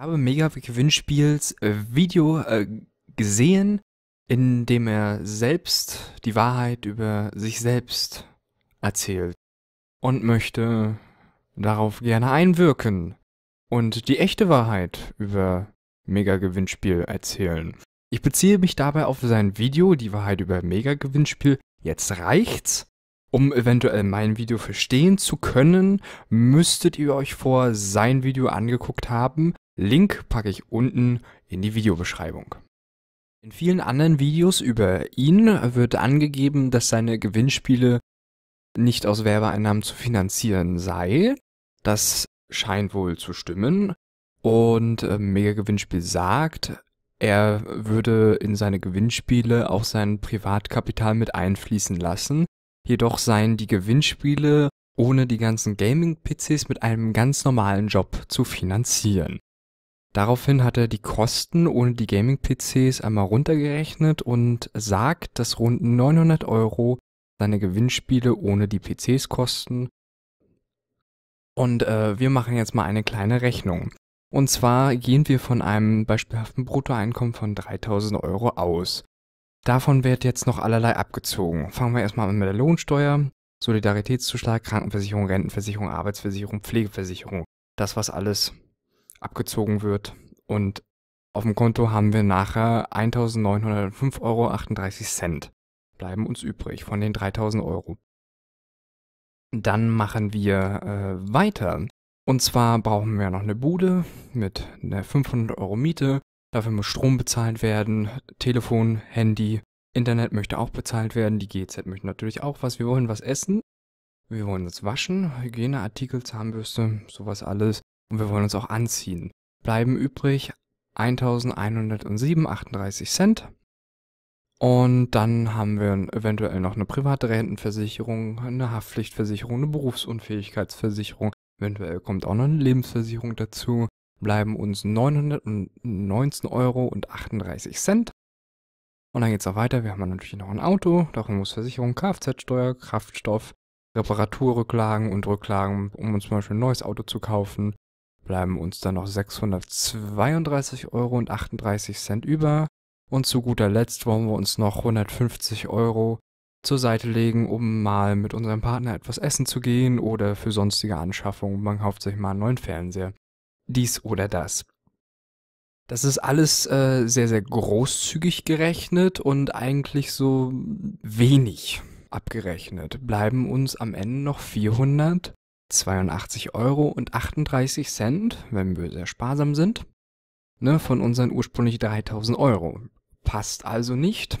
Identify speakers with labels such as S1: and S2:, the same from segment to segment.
S1: habe Mega Gewinnspiels äh, Video äh, gesehen, in dem er selbst die Wahrheit über sich selbst erzählt und möchte darauf gerne einwirken und die echte Wahrheit über Mega Gewinnspiel erzählen. Ich beziehe mich dabei auf sein Video Die Wahrheit über Mega Gewinnspiel. Jetzt reicht's. Um eventuell mein Video verstehen zu können, müsstet ihr euch vor sein Video angeguckt haben, Link packe ich unten in die Videobeschreibung. In vielen anderen Videos über ihn wird angegeben, dass seine Gewinnspiele nicht aus Werbeeinnahmen zu finanzieren sei. Das scheint wohl zu stimmen. Und äh, Mega Gewinnspiel sagt, er würde in seine Gewinnspiele auch sein Privatkapital mit einfließen lassen. Jedoch seien die Gewinnspiele ohne die ganzen Gaming-PCs mit einem ganz normalen Job zu finanzieren. Daraufhin hat er die Kosten ohne die Gaming-PCs einmal runtergerechnet und sagt, dass rund 900 Euro seine Gewinnspiele ohne die PCs kosten. Und äh, wir machen jetzt mal eine kleine Rechnung. Und zwar gehen wir von einem beispielhaften Bruttoeinkommen von 3000 Euro aus. Davon wird jetzt noch allerlei abgezogen. Fangen wir erstmal an mit der Lohnsteuer, Solidaritätszuschlag, Krankenversicherung, Rentenversicherung, Arbeitsversicherung, Pflegeversicherung. Das, was alles abgezogen wird. Und auf dem Konto haben wir nachher 1.905,38 Euro bleiben uns übrig von den 3.000 Euro. Dann machen wir äh, weiter. Und zwar brauchen wir noch eine Bude mit einer 500 Euro Miete. Dafür muss Strom bezahlt werden, Telefon, Handy, Internet möchte auch bezahlt werden. Die GZ möchte natürlich auch was. Wir wollen was essen. Wir wollen uns waschen, Hygieneartikel, Zahnbürste, sowas alles und wir wollen uns auch anziehen. Bleiben übrig 1107,38 Cent. Und dann haben wir eventuell noch eine private Rentenversicherung, eine Haftpflichtversicherung, eine Berufsunfähigkeitsversicherung. Eventuell kommt auch noch eine Lebensversicherung dazu. Bleiben uns 919,38 Euro. Und dann geht es auch weiter. Wir haben natürlich noch ein Auto, Darum muss Versicherung, Kfz-Steuer, Kraftstoff, Reparaturrücklagen und Rücklagen, um uns zum Beispiel ein neues Auto zu kaufen bleiben uns dann noch 632,38 Euro über. Und zu guter Letzt wollen wir uns noch 150 Euro zur Seite legen, um mal mit unserem Partner etwas essen zu gehen oder für sonstige Anschaffungen. Man kauft sich mal einen neuen Fernseher. Dies oder das. Das ist alles äh, sehr, sehr großzügig gerechnet und eigentlich so wenig abgerechnet. Bleiben uns am Ende noch 400 82 Euro und 38 Cent, wenn wir sehr sparsam sind, ne, von unseren ursprünglich 3000 Euro. Passt also nicht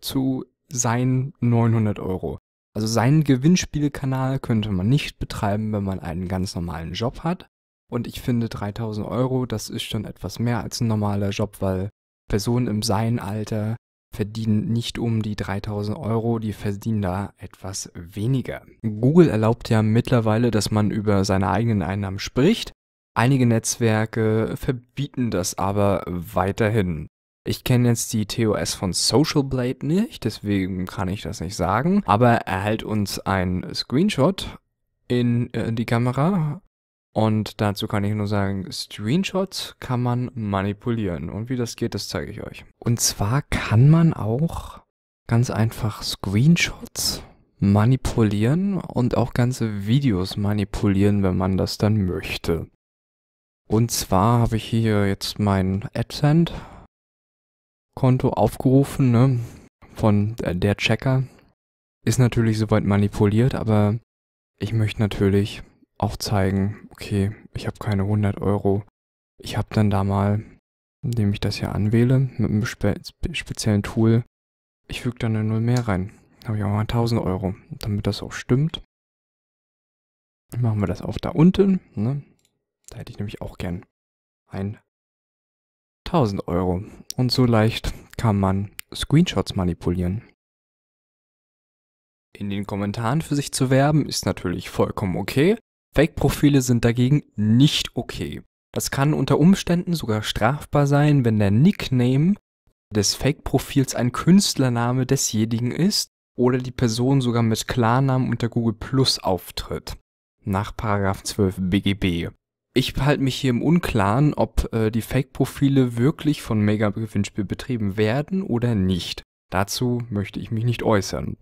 S1: zu seinen 900 Euro. Also seinen Gewinnspielkanal könnte man nicht betreiben, wenn man einen ganz normalen Job hat. Und ich finde 3000 Euro, das ist schon etwas mehr als ein normaler Job, weil Personen im Sein Alter verdienen nicht um die 3000 Euro, die verdienen da etwas weniger. Google erlaubt ja mittlerweile, dass man über seine eigenen Einnahmen spricht. Einige Netzwerke verbieten das aber weiterhin. Ich kenne jetzt die TOS von Social Blade nicht, deswegen kann ich das nicht sagen. Aber er hält uns einen Screenshot in äh, die Kamera und dazu kann ich nur sagen, Screenshots kann man manipulieren. Und wie das geht, das zeige ich euch. Und zwar kann man auch ganz einfach Screenshots manipulieren und auch ganze Videos manipulieren, wenn man das dann möchte. Und zwar habe ich hier jetzt mein AdSend-Konto aufgerufen ne, von der Checker. Ist natürlich soweit manipuliert, aber ich möchte natürlich aufzeigen, okay, ich habe keine 100 Euro. Ich habe dann da mal, indem ich das hier anwähle, mit einem spe speziellen Tool, ich füge dann eine Null mehr rein. Habe ich auch mal 1000 Euro, damit das auch stimmt. Machen wir das auf da unten. Ne? Da hätte ich nämlich auch gern ein 1000 Euro. Und so leicht kann man Screenshots manipulieren. In den Kommentaren für sich zu werben ist natürlich vollkommen okay. Fake-Profile sind dagegen nicht okay. Das kann unter Umständen sogar strafbar sein, wenn der Nickname des Fake-Profils ein Künstlername desjenigen ist oder die Person sogar mit Klarnamen unter Google Plus auftritt. Nach 12 BGB. Ich behalte mich hier im Unklaren, ob äh, die Fake-Profile wirklich von Mega Gewinnspiel betrieben werden oder nicht. Dazu möchte ich mich nicht äußern.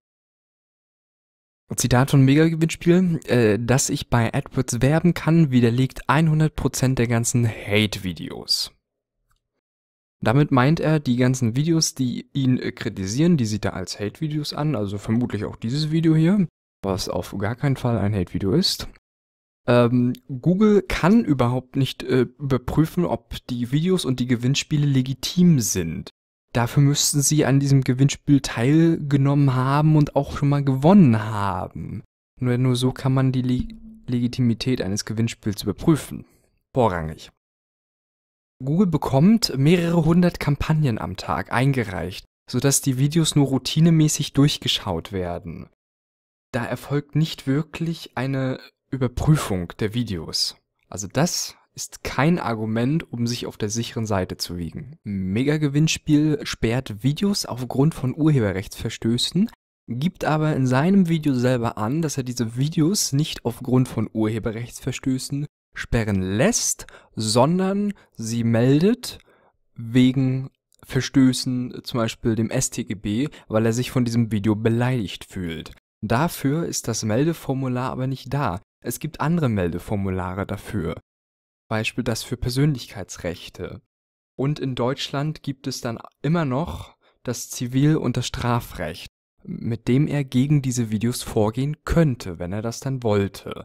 S1: Zitat von Mega-Gewinnspiel, äh, dass ich bei AdWords werben kann, widerlegt 100% der ganzen Hate-Videos. Damit meint er die ganzen Videos, die ihn äh, kritisieren, die sieht er als Hate-Videos an, also vermutlich auch dieses Video hier, was auf gar keinen Fall ein Hate-Video ist. Ähm, Google kann überhaupt nicht äh, überprüfen, ob die Videos und die Gewinnspiele legitim sind. Dafür müssten sie an diesem Gewinnspiel teilgenommen haben und auch schon mal gewonnen haben. Nur, nur so kann man die Le Legitimität eines Gewinnspiels überprüfen. Vorrangig. Google bekommt mehrere hundert Kampagnen am Tag eingereicht, sodass die Videos nur routinemäßig durchgeschaut werden. Da erfolgt nicht wirklich eine Überprüfung der Videos. Also das ist kein Argument, um sich auf der sicheren Seite zu wiegen. Mega-Gewinnspiel sperrt Videos aufgrund von Urheberrechtsverstößen, gibt aber in seinem Video selber an, dass er diese Videos nicht aufgrund von Urheberrechtsverstößen sperren lässt, sondern sie meldet wegen Verstößen, zum Beispiel dem STGB, weil er sich von diesem Video beleidigt fühlt. Dafür ist das Meldeformular aber nicht da. Es gibt andere Meldeformulare dafür. Beispiel das für Persönlichkeitsrechte. Und in Deutschland gibt es dann immer noch das Zivil- und das Strafrecht, mit dem er gegen diese Videos vorgehen könnte, wenn er das dann wollte.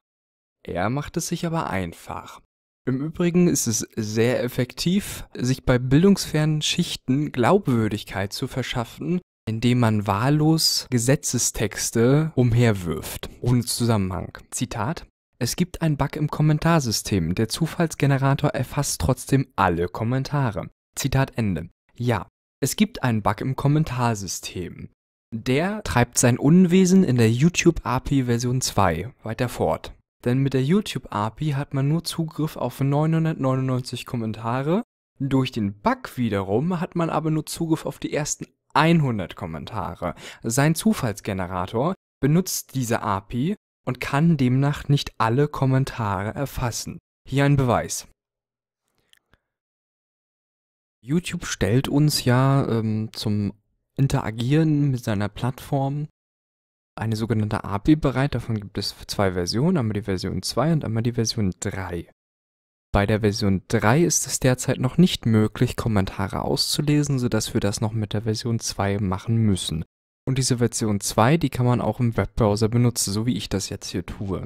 S1: Er macht es sich aber einfach. Im Übrigen ist es sehr effektiv, sich bei bildungsfernen Schichten Glaubwürdigkeit zu verschaffen, indem man wahllos Gesetzestexte umherwirft, ohne Zusammenhang. Zitat es gibt einen Bug im Kommentarsystem. Der Zufallsgenerator erfasst trotzdem alle Kommentare. Zitat Ende. Ja, es gibt einen Bug im Kommentarsystem. Der treibt sein Unwesen in der YouTube API Version 2 weiter fort. Denn mit der YouTube API hat man nur Zugriff auf 999 Kommentare. Durch den Bug wiederum hat man aber nur Zugriff auf die ersten 100 Kommentare. Sein Zufallsgenerator benutzt diese API, und kann demnach nicht alle Kommentare erfassen. Hier ein Beweis. YouTube stellt uns ja ähm, zum Interagieren mit seiner Plattform eine sogenannte API bereit. Davon gibt es zwei Versionen, einmal die Version 2 und einmal die Version 3. Bei der Version 3 ist es derzeit noch nicht möglich, Kommentare auszulesen, sodass wir das noch mit der Version 2 machen müssen. Und diese Version 2, die kann man auch im Webbrowser benutzen, so wie ich das jetzt hier tue.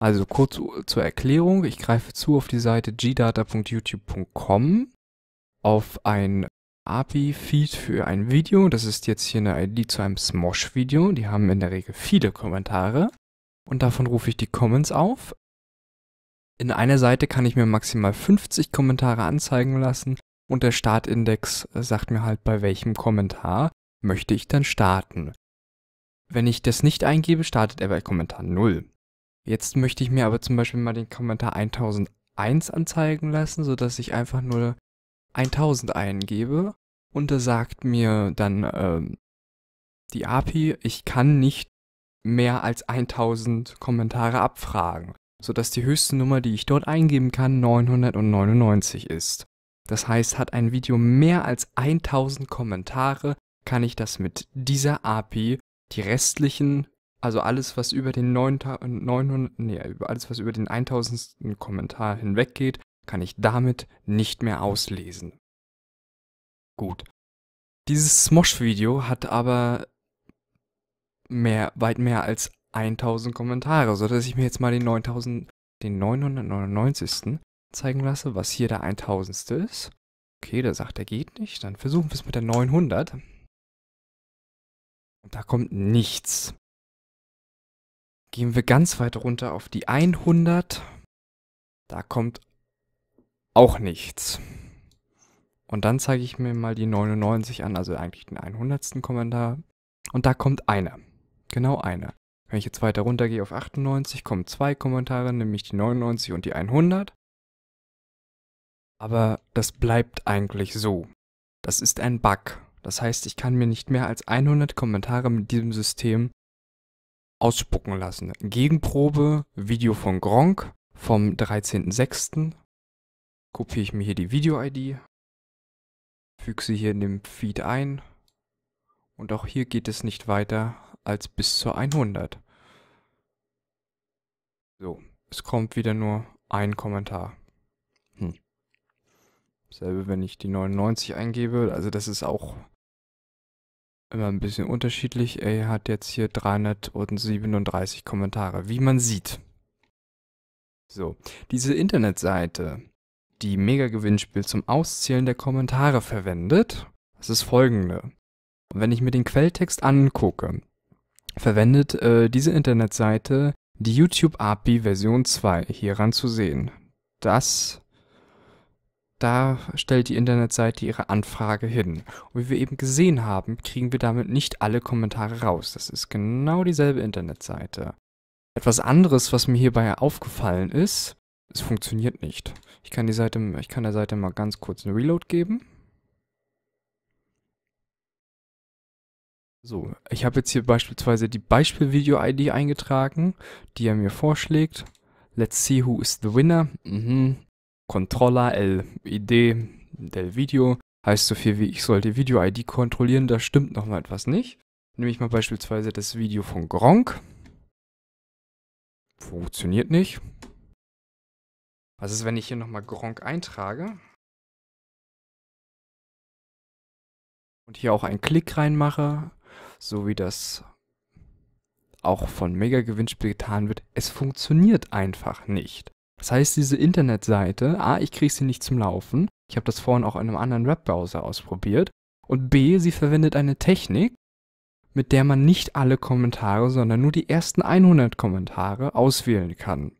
S1: Also kurz zur Erklärung, ich greife zu auf die Seite gdata.youtube.com auf ein API-Feed für ein Video. Das ist jetzt hier eine ID zu einem Smosh-Video. Die haben in der Regel viele Kommentare. Und davon rufe ich die Comments auf. In einer Seite kann ich mir maximal 50 Kommentare anzeigen lassen und der Startindex äh, sagt mir halt bei welchem Kommentar möchte ich dann starten. Wenn ich das nicht eingebe, startet er bei Kommentar 0. Jetzt möchte ich mir aber zum Beispiel mal den Kommentar 1001 anzeigen lassen, sodass ich einfach nur 1000 eingebe und er sagt mir dann ähm, die API, ich kann nicht mehr als 1000 Kommentare abfragen, sodass die höchste Nummer, die ich dort eingeben kann, 999 ist. Das heißt, hat ein Video mehr als 1000 Kommentare, kann ich das mit dieser API die restlichen, also alles, was über den 900, nee, alles, was über den 1000. Kommentar hinweggeht, kann ich damit nicht mehr auslesen. Gut. Dieses Smosh-Video hat aber mehr, weit mehr als 1000 Kommentare, sodass ich mir jetzt mal den 9000, den 999. zeigen lasse, was hier der 1000. ist. Okay, der sagt, er geht nicht. Dann versuchen wir es mit der 900. Und da kommt nichts. Gehen wir ganz weit runter auf die 100. Da kommt auch nichts. Und dann zeige ich mir mal die 99 an, also eigentlich den 100. Kommentar. Und da kommt einer. Genau einer. Wenn ich jetzt weiter runter gehe auf 98, kommen zwei Kommentare, nämlich die 99 und die 100. Aber das bleibt eigentlich so. Das ist ein Bug. Das heißt, ich kann mir nicht mehr als 100 Kommentare mit diesem System ausspucken lassen. Gegenprobe, Video von Gronk vom 13.06. Kopiere ich mir hier die Video-ID, füge sie hier in dem Feed ein und auch hier geht es nicht weiter als bis zur 100. So, es kommt wieder nur ein Kommentar. Hm. Selbe, wenn ich die 99 eingebe, also das ist auch immer ein bisschen unterschiedlich. Er hat jetzt hier 337 Kommentare, wie man sieht. So, diese Internetseite, die Mega-Gewinnspiel zum Auszählen der Kommentare verwendet, das ist folgende. wenn ich mir den Quelltext angucke, verwendet äh, diese Internetseite die YouTube API Version 2 hieran zu sehen. Das da stellt die Internetseite ihre Anfrage hin. Und wie wir eben gesehen haben, kriegen wir damit nicht alle Kommentare raus. Das ist genau dieselbe Internetseite. Etwas anderes, was mir hierbei aufgefallen ist, es funktioniert nicht. Ich kann, die Seite, ich kann der Seite mal ganz kurz einen Reload geben. So, ich habe jetzt hier beispielsweise die Beispielvideo-ID eingetragen, die er mir vorschlägt. Let's see who is the winner. Mhm. Controller LID del Video heißt so viel wie ich sollte die Video-ID kontrollieren, da stimmt nochmal etwas nicht. Nehme ich mal beispielsweise das Video von Gronk. Funktioniert nicht. Was ist, wenn ich hier nochmal Gronk eintrage? Und hier auch einen Klick reinmache, so wie das auch von Mega-Gewinnspiel getan wird. Es funktioniert einfach nicht. Das heißt, diese Internetseite, a, ich kriege sie nicht zum Laufen, ich habe das vorhin auch in einem anderen Webbrowser ausprobiert, und b, sie verwendet eine Technik, mit der man nicht alle Kommentare, sondern nur die ersten 100 Kommentare auswählen kann.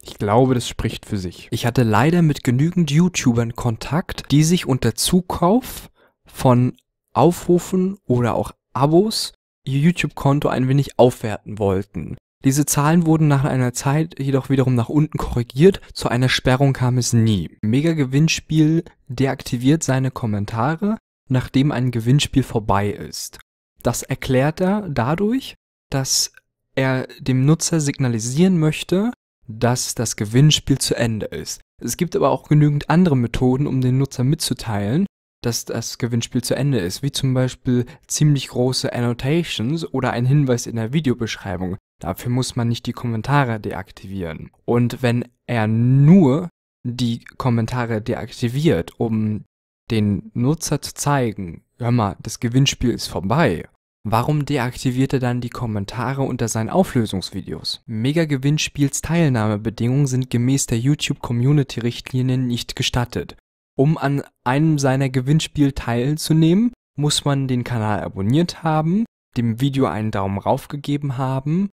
S1: Ich glaube, das spricht für sich. Ich hatte leider mit genügend YouTubern Kontakt, die sich unter Zukauf von Aufrufen oder auch Abos ihr YouTube-Konto ein wenig aufwerten wollten. Diese Zahlen wurden nach einer Zeit jedoch wiederum nach unten korrigiert, zu einer Sperrung kam es nie. Mega-Gewinnspiel deaktiviert seine Kommentare, nachdem ein Gewinnspiel vorbei ist. Das erklärt er dadurch, dass er dem Nutzer signalisieren möchte, dass das Gewinnspiel zu Ende ist. Es gibt aber auch genügend andere Methoden, um den Nutzer mitzuteilen, dass das Gewinnspiel zu Ende ist, wie zum Beispiel ziemlich große Annotations oder ein Hinweis in der Videobeschreibung. Dafür muss man nicht die Kommentare deaktivieren. Und wenn er nur die Kommentare deaktiviert, um den Nutzer zu zeigen, hör mal, das Gewinnspiel ist vorbei. Warum deaktiviert er dann die Kommentare unter seinen Auflösungsvideos? Mega-Gewinnspiels Teilnahmebedingungen sind gemäß der YouTube-Community-Richtlinien nicht gestattet. Um an einem seiner Gewinnspiel teilzunehmen, muss man den Kanal abonniert haben, dem Video einen Daumen rauf gegeben haben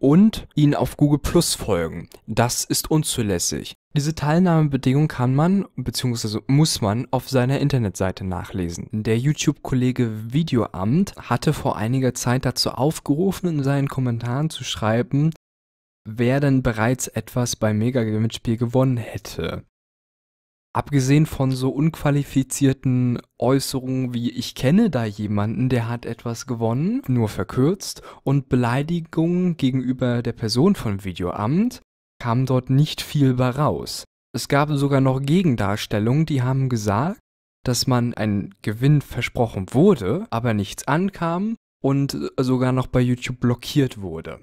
S1: und ihnen auf Google Plus folgen. Das ist unzulässig. Diese Teilnahmebedingung kann man bzw. muss man auf seiner Internetseite nachlesen. Der YouTube-Kollege Videoamt hatte vor einiger Zeit dazu aufgerufen, in seinen Kommentaren zu schreiben, wer denn bereits etwas beim Mega-Gewinnspiel gewonnen hätte abgesehen von so unqualifizierten Äußerungen wie ich kenne da jemanden, der hat etwas gewonnen, nur verkürzt, und Beleidigungen gegenüber der Person vom Videoamt kam dort nicht viel bei raus. Es gab sogar noch Gegendarstellungen, die haben gesagt, dass man ein Gewinn versprochen wurde, aber nichts ankam und sogar noch bei YouTube blockiert wurde.